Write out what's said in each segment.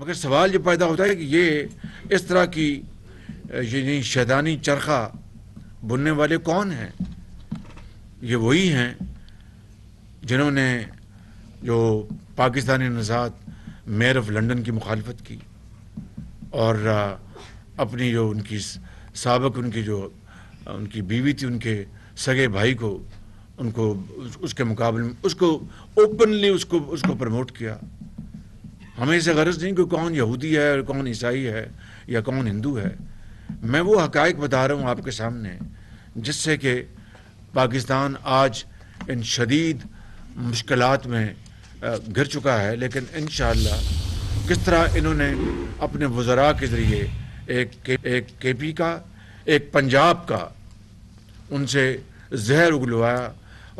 मगर सवाल ये पैदा होता है कि ये इस तरह की यानी शैदानी चरखा बुनने वाले कौन हैं ये वही हैं जिन्होंने जो पाकिस्तानी नजात मेयर ऑफ लंदन की मुखालफत की और अपनी जो उनकी सबक उनकी जो उनकी बीवी थी उनके सगे भाई को उनको उसके मुकाबले में उसको ओपनली उसको उसको प्रमोट किया हमें इसे गरज नहीं कि कौन यहूदी है और कौन ईसाई है या कौन हिंदू है मैं वो हक़ बता रहा हूँ आपके सामने जिससे कि पाकिस्तान आज इन शदीद मुश्किल में घिर चुका है लेकिन इन किस तरह इन्होंने अपने वज़रा के ज़रिए एक के, एक के पी का एक पंजाब का उनसे जहर उगलवाया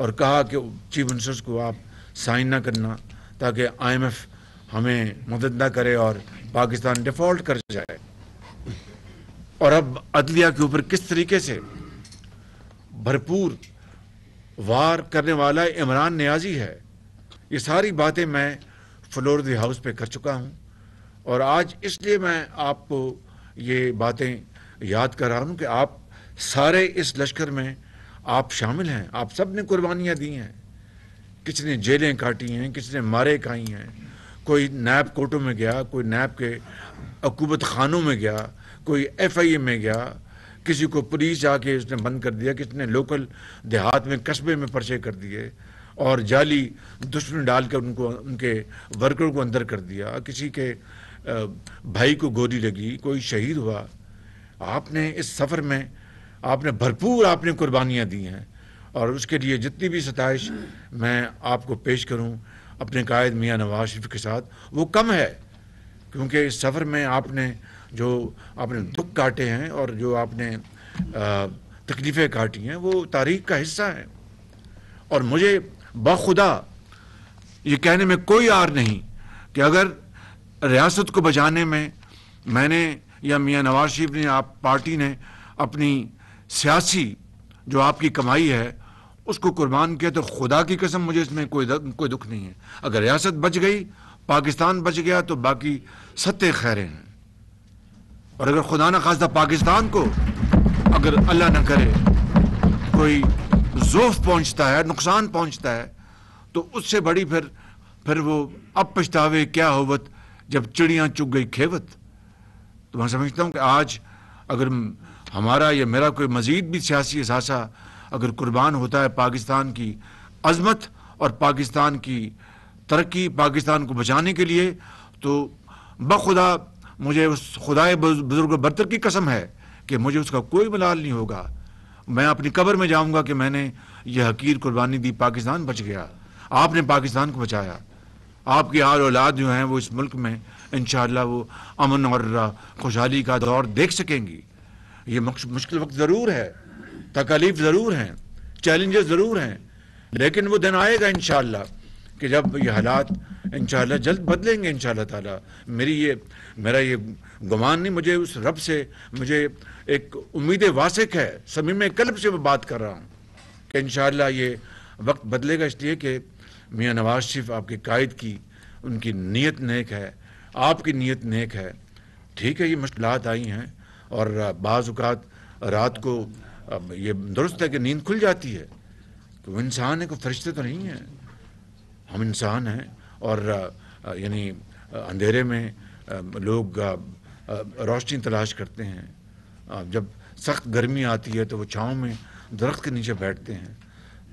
और कहा कि चीफ मिनिस्टर्स को आप साइन ना करना ताकि आई एम एफ़ हमें मदद ना करे और पाकिस्तान डिफॉल्ट कर जाए और अब अदलिया के ऊपर किस तरीके से भरपूर वार करने वाला इमरान न्याजी है ये सारी बातें मैं फ्लोर द हाउस पे कर चुका हूँ और आज इसलिए मैं आपको ये बातें याद कर रहा हूँ कि आप सारे इस लश्कर में आप शामिल हैं आप सब ने कुर्बानियाँ दी हैं किसी ने जेलें काटी हैं किसी ने मारे खाई हैं कोई नैब कोर्टों में गया कोई नैब के अकूबत खानों में गया कोई एफ आई ए में गया किसी को पुलिस आके उसने बंद कर दिया किसी ने लोकल देहात में कस्बे में पर्चे कर दिए और जाली दुश्मन डालकर उनको उनके वर्करों को अंदर कर दिया किसी के भाई को गोली लगी कोई शहीद हुआ आपने इस सफ़र में आपने भरपूर आपने कुर्बानियाँ दी हैं और उसके लिए जितनी भी सतश मैं आपको पेश करूँ अपने कायद मियाँ नवाज शरीफ के साथ वो कम है क्योंकि इस सफ़र में आपने जो आपने दुख काटे हैं और जो आपने तकलीफ़ें काटी हैं वो तारीख का हिस्सा है और मुझे बखुदा ये कहने में कोई आर नहीं कि अगर रियासत को बचाने में मैंने या मियाँ नवाज शरीफ ने आप पार्टी ने अपनी सियासी जो आपकी कमाई है उसको कुर्बान किया तो खुदा की कसम मुझे इसमें कोई कोई दुख नहीं है अगर रियासत बच गई पाकिस्तान बच गया तो बाकी सत्य खैरें हैं और अगर खुदा न खासदा पाकिस्तान को अगर अल्लाह न करे कोई जोफ पहुंचता है नुकसान पहुंचता है तो उससे बड़ी फिर फिर वो अब पछतावे क्या होवत जब चिड़िया चुग गई खेवत तो मैं समझता हूँ कि आज अगर हमारा या मेरा कोई मज़ीद भी सियासी असासा अगर कुर्बान होता है पाकिस्तान की अजमत और पाकिस्तान की तरक्की पाकिस्तान को बचाने के लिए तो बखुदा मुझे उस खुदाए बुज़ुर्ग बरतर की कसम है कि मुझे उसका कोई मलाल नहीं होगा मैं अपनी कब्र में जाऊंगा कि मैंने यह हकीर कुर्बानी दी पाकिस्तान बच गया आपने पाकिस्तान को बचाया आपकी आल औलाद जो हैं वो इस मुल्क में इन वो अमन और खुशहाली का दौर देख सकेंगी ये मुश्किल वक्त ज़रूर है तकालीफ ज़रूर हैं चैलेंजेस ज़रूर हैं लेकिन वो दिन आएगा इन कि जब ये हालात इन जल्द बदलेंगे इन ताला मेरी ये मेरा ये गुमान नहीं मुझे उस रब से मुझे एक उम्मीद वासिक है सभी में कल्ब से मैं बात कर रहा हूँ कि इन ये वक्त बदलेगा इसलिए कि मियाँ नवाज शरीफ आपके कायद की उनकी नीयत नेक है आपकी नीयत नेक है ठीक है ये मुश्किल आई हैं और बाज़ात रात को अब ये दुरुस्त है कि नींद खुल जाती है तो इंसान है कोई फरिश्ते तो नहीं हैं हम इंसान हैं और यानी अंधेरे में लोग रोशनी तलाश करते हैं जब सख्त गर्मी आती है तो वो छाँव में दरख्त के नीचे बैठते हैं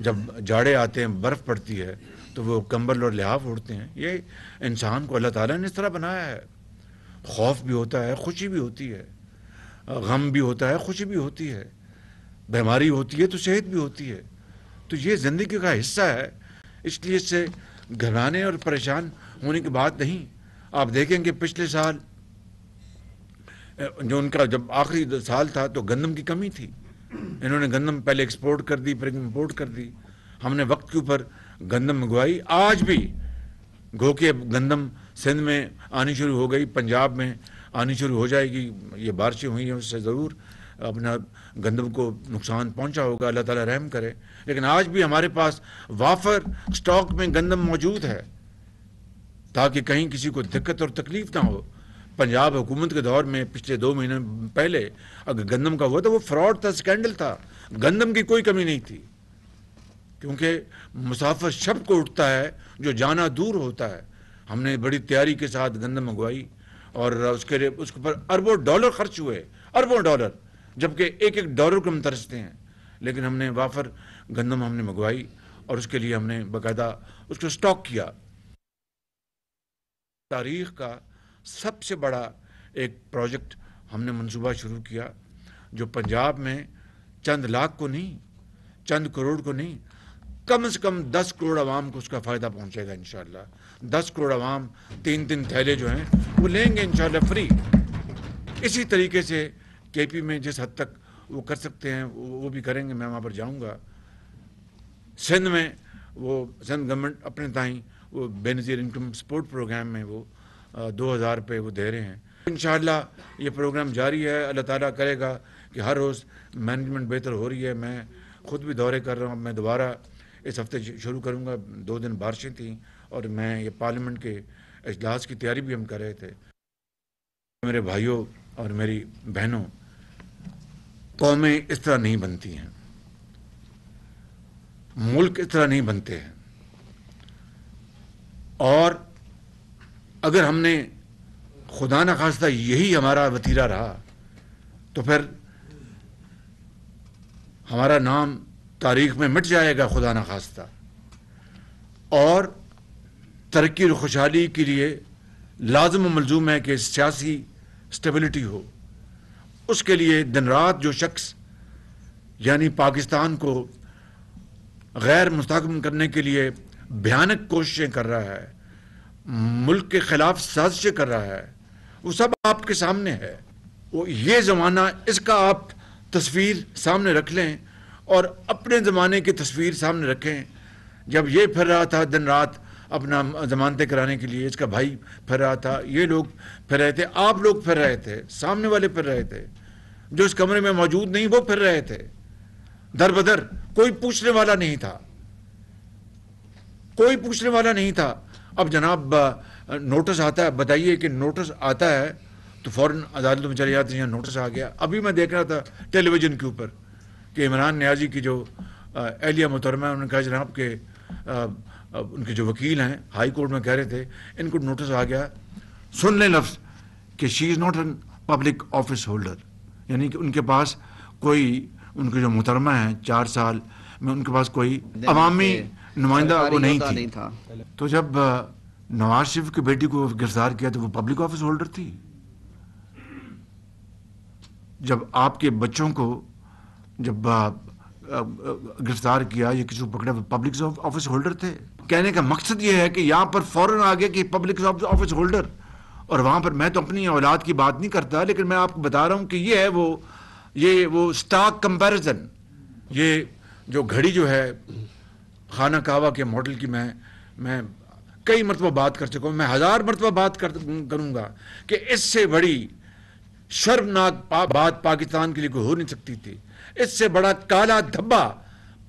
जब जाड़े आते हैं बर्फ़ पड़ती है तो वो कंबल और लिहाफ उड़ते हैं ये इंसान को अल्लाह ताला ने इस तरह बनाया है खौफ भी होता है खुशी भी होती है गम भी होता है खुशी भी होती है बीमारी होती है तो सेहत भी होती है तो ये ज़िंदगी का हिस्सा है इसलिए इससे घबराने और परेशान होने की बात नहीं आप देखेंगे पिछले साल जो उनका जब आखिरी साल था तो गंदम की कमी थी इन्होंने गंदम पहले एक्सपोर्ट कर दी फिर इम्पोर्ट कर दी हमने वक्त के ऊपर गंदम मंगवाई आज भी गो के गंदम सिंध में आनी शुरू हो गई पंजाब में आनी शुरू हो जाएगी ये बारिशें हुई हैं उससे ज़रूर अपना गंदम को नुकसान पहुंचा होगा अल्लाह ताला रहम करे लेकिन आज भी हमारे पास वाफर स्टॉक में गंदम मौजूद है ताकि कहीं किसी को दिक्कत और तकलीफ ना हो पंजाब हुकूमत के दौर में पिछले दो महीने पहले अगर गंदम का हुआ था तो वो फ्रॉड था स्कैंडल था गंदम की कोई कमी नहीं थी क्योंकि मुसाफर शब को उठता है जो जाना दूर होता है हमने बड़ी तैयारी के साथ गंदम मंगवाई और उसके लिए उसके ऊपर अरबों डॉलर खर्च हुए अरबों डॉलर जबकि एक एक डॉलर को हम तरसते हैं लेकिन हमने वाफर गंदम हमने मंगवाई और उसके लिए हमने बाकायदा उसको स्टॉक किया तारीख का सबसे बड़ा एक प्रोजेक्ट हमने मंसूबा शुरू किया जो पंजाब में चंद लाख को नहीं चंद करोड़ को नहीं कम से कम दस करोड़ आवाम को उसका फ़ायदा पहुंचेगा इन दस करोड़ आवाम तीन तीन थैले जो हैं वो लेंगे इन फ्री इसी तरीके से केपी में जिस हद तक वो कर सकते हैं वो भी करेंगे मैं वहाँ पर जाऊँगा सिंध में वो सिंध गवर्नमेंट अपने ताई वो बेनज़ीर इनकम सपोर्ट प्रोग्राम में वो दो हज़ार रुपये वो दे रहे हैं इन ये प्रोग्राम जारी है अल्लाह ताला करेगा कि हर रोज़ मैनेजमेंट बेहतर हो रही है मैं खुद भी दौरे कर रहा हूँ मैं दोबारा इस हफ्ते शुरू करूँगा दो दिन बारिशें थी और मैं ये पार्लियामेंट के अजलास की तैयारी भी हम कर रहे थे मेरे भाइयों और मेरी बहनों कौमें इस तरह नहीं बनती हैं मुल्क इस तरह नहीं बनते हैं और अगर हमने खुदा न खास्ता यही हमारा वतीरा रहा तो फिर हमारा नाम तारीख में मिट जाएगा खुदा न खास्ता और तरक्की और खुशहाली के लिए लाजम मलजूम है कि सियासी स्टेबिलिटी हो उसके लिए दिन रात जो शख्स यानी पाकिस्तान को गैर मुस्तकम करने के लिए भयानक कोशिशें कर रहा है मुल्क के खिलाफ साजिशें कर रहा है वो सब आपके सामने है वो ये ज़माना इसका आप तस्वीर सामने रख लें और अपने ज़माने की तस्वीर सामने रखें जब ये फिर रहा था दिन रात अपना जमानतें कराने के लिए इसका भाई फिर रहा था ये लोग फिर रहे थे आप लोग फिर रहे थे सामने वाले फिर रहे थे जो इस कमरे में मौजूद नहीं वो फिर रहे थे दर बदर कोई पूछने वाला नहीं था कोई पूछने वाला नहीं था अब जनाब नोटिस आता है बताइए कि नोटिस आता है तो फ़ौरन अदालत में चले जाते हैं नोटिस आ गया अभी मैं देख रहा था टेलीविज़न के ऊपर कि इमरान न्याजी की जो एहलिया मुतरमा उन्होंने कहा जनाब के अब उनके जो वकील हैं हाई कोर्ट में कह रहे थे इनको नोटिस आ गया सुन लें लफ्ज़ कि she is not an public office holder यानी कि उनके पास कोई उनके जो मुतरमा हैं चार साल में उनके पास कोई अवामी नुमाइंदा वो नहीं थी नहीं था। तो जब नवाज शरीफ की बेटी को गिरफ्तार किया तो वो पब्लिक ऑफिस होल्डर थी जब आपके बच्चों को जब गिरफ्तार किया ये किसी को पकड़ा पब्लिक ऑफिस होल्डर थे कहने का मकसद ये है कि यहाँ पर फ़ौरन आ गया कि पब्लिक ऑफिस होल्डर और वहाँ पर मैं तो अपनी औलाद की बात नहीं करता लेकिन मैं आपको बता रहा हूँ कि ये है वो ये वो स्टाक कंपैरिजन ये जो घड़ी जो है खाना कावा के मॉडल की मैं मैं कई मरतबा बात कर चुका हूँ मैं हज़ार मरतबा बात कर करूँगा कि इससे बड़ी शर्मनाक बात पाकिस्तान के लिए कोई हो नहीं सकती थी इससे बड़ा काला धब्बा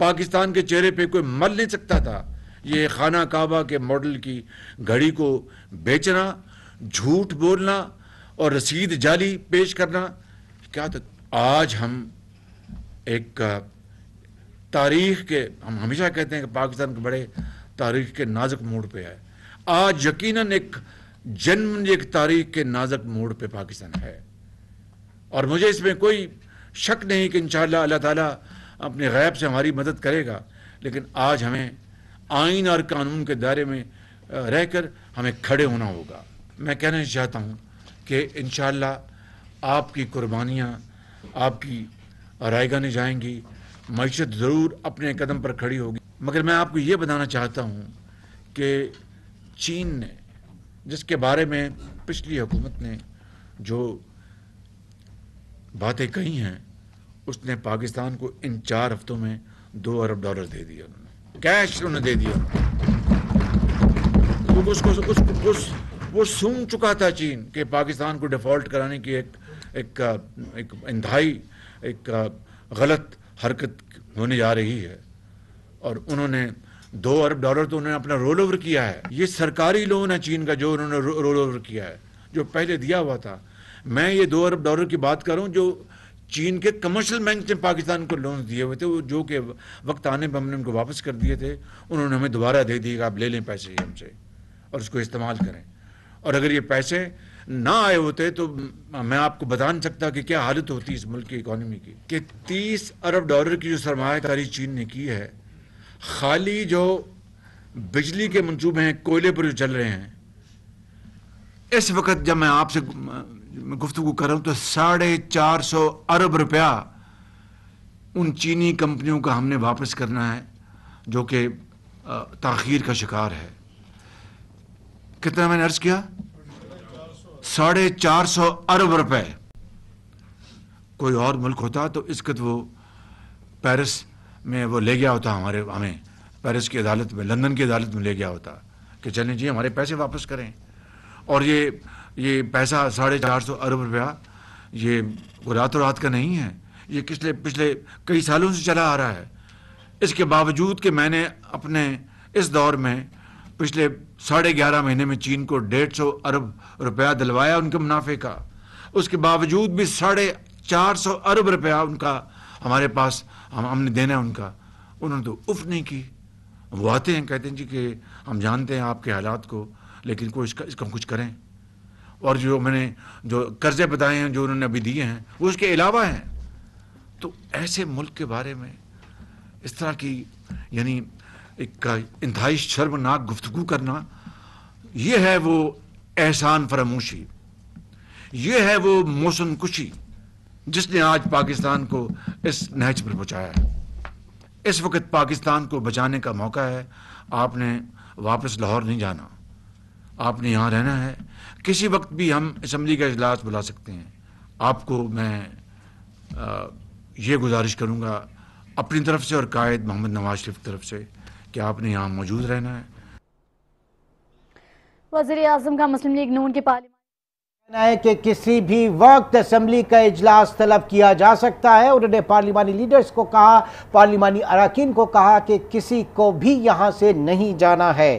पाकिस्तान के चेहरे पे कोई मर नहीं सकता था ये खाना काबा के मॉडल की घड़ी को बेचना झूठ बोलना और रसीद जाली पेश करना क्या तो आज हम एक तारीख के हम हमेशा कहते हैं कि पाकिस्तान के बड़े तारीख के नाजुक मोड़ पे है आज यकीनन एक जन्म एक तारीख के नाजुक मोड़ पे पाकिस्तान है और मुझे इसमें कोई शक नहीं कि इन अल्लाह ताला अपने गैब से हमारी मदद करेगा लेकिन आज हमें आइन और कानून के दायरे में रहकर हमें खड़े होना होगा मैं कहना चाहता हूँ कि इन आपकी कुर्बानियाँ आपकी रायगानी जाएंगी मीशत ज़रूर अपने कदम पर खड़ी होगी मगर मैं आपको ये बताना चाहता हूँ कि चीन ने जिसके बारे में पिछली हुकूमत ने जो बातें कही हैं उसने पाकिस्तान को इन चार हफ्तों में दो अरब डॉलर दे दिया उन्होंने कैश उन्होंने दे दिया तो उसको उस, उस वो सुन चुका था चीन के पाकिस्तान को डिफॉल्ट कराने की एक एक एक इंतहाई एक गलत हरकत होने जा रही है और उन्होंने दो अरब डॉलर तो उन्होंने अपना रोल ओवर किया है ये सरकारी लोन है चीन का जो उन्होंने रोल ओवर किया है जो पहले दिया हुआ था मैं ये दो अरब डॉलर की बात करूं जो चीन के कमर्शियल बैंक ने पाकिस्तान को लोन दिए हुए थे वो जो के वक्त आने पर हमने उनको वापस कर दिए थे उन्होंने हमें दोबारा दे दिए आप ले लें पैसे हमसे और उसको इस्तेमाल करें और अगर ये पैसे ना आए होते तो मैं आपको बता नहीं सकता कि क्या हालत होती इस मुल्क की इकोनॉमी की कि तीस अरब डॉलर की जो सरमाकारी चीन ने की है खाली जो बिजली के मनसूबे हैं कोयले पर जो चल रहे हैं इस वक्त जब मैं आपसे गुफ्तु कर रहा हूं तो साढ़े चार सौ अरब रुपया उन चीनी कंपनियों का हमने वापस करना है जो कि तखीर का शिकार है कितना मैंने अर्ज किया साढ़े चार सौ अरब रुपए कोई और मुल्क होता तो इस वो पेरिस में वो ले गया होता हमारे हमें पेरिस की अदालत में लंदन की अदालत में ले गया होता कि चलें जी हमारे पैसे वापस करें और ये ये पैसा साढ़े चार सौ अरब रुपया ये रातों रात का नहीं है ये पिछले पिछले कई सालों से चला आ रहा है इसके बावजूद कि मैंने अपने इस दौर में पिछले साढ़े ग्यारह महीने में चीन को डेढ़ सौ अरब रुपया दिलवाया उनके मुनाफे का उसके बावजूद भी साढ़े चार सौ अरब रुपया उनका हमारे पास हम हमने देना है उनका उन्होंने तो उफ नहीं की वो आते हैं कहते हैं जी कि हम जानते हैं आपके हालात को लेकिन कोई इसका इसका कुछ करें और जो मैंने जो कर्जे बताए हैं जो उन्होंने अभी दिए हैं वो उसके अलावा हैं तो ऐसे मुल्क के बारे में इस तरह की यानी एक इंतहाई शर्मनाक गुफ्तु करना ये है वो एहसान फरामोशी ये है वो मौसम कुशी जिसने आज पाकिस्तान को इस नहज पर पहुँचाया है इस वक्त पाकिस्तान को बचाने का मौका है आपने वापस लाहौर नहीं जाना आपने यहाँ रहना है किसी वक्त भी हम इसम्बली का अजलास बुला सकते हैं आपको मैं आ, ये गुजारिश करूँगा अपनी तरफ से और कायद मोहम्मद नवाज शरीफ की तरफ से कि आपने यहाँ मौजूद रहना है वजीर अजम का मुस्लिम लीग नून के पार्लियामेंट है कि किसी भी वक्त असम्बली का इजलास तलब किया जा सकता है उन्होंने पार्लिमानी लीडर्स को कहा पार्लिमानी अरकान को कहा कि किसी को भी यहाँ से नहीं जाना है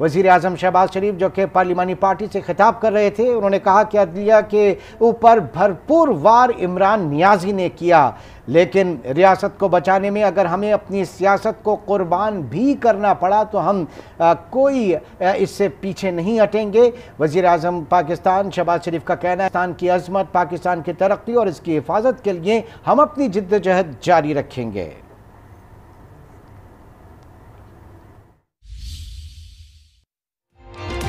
वजीर अजम शहबाज शरीफ जो कि पार्लिमानी पार्टी से खिताब कर रहे थे उन्होंने कहा कि अदलिया के ऊपर भरपूर वार इमरान नियाजी ने किया लेकिन रियासत को बचाने में अगर हमें अपनी सियासत को कुर्बान भी करना पड़ा तो हम आ, कोई आ, इससे पीछे नहीं हटेंगे वजीर अजम पाकिस्तान शहबाज शरीफ का कहना है पाकिस्तान की अजमत पाकिस्तान की तरक्की और इसकी हिफाजत के लिए हम अपनी जिद्दजहद जारी रखेंगे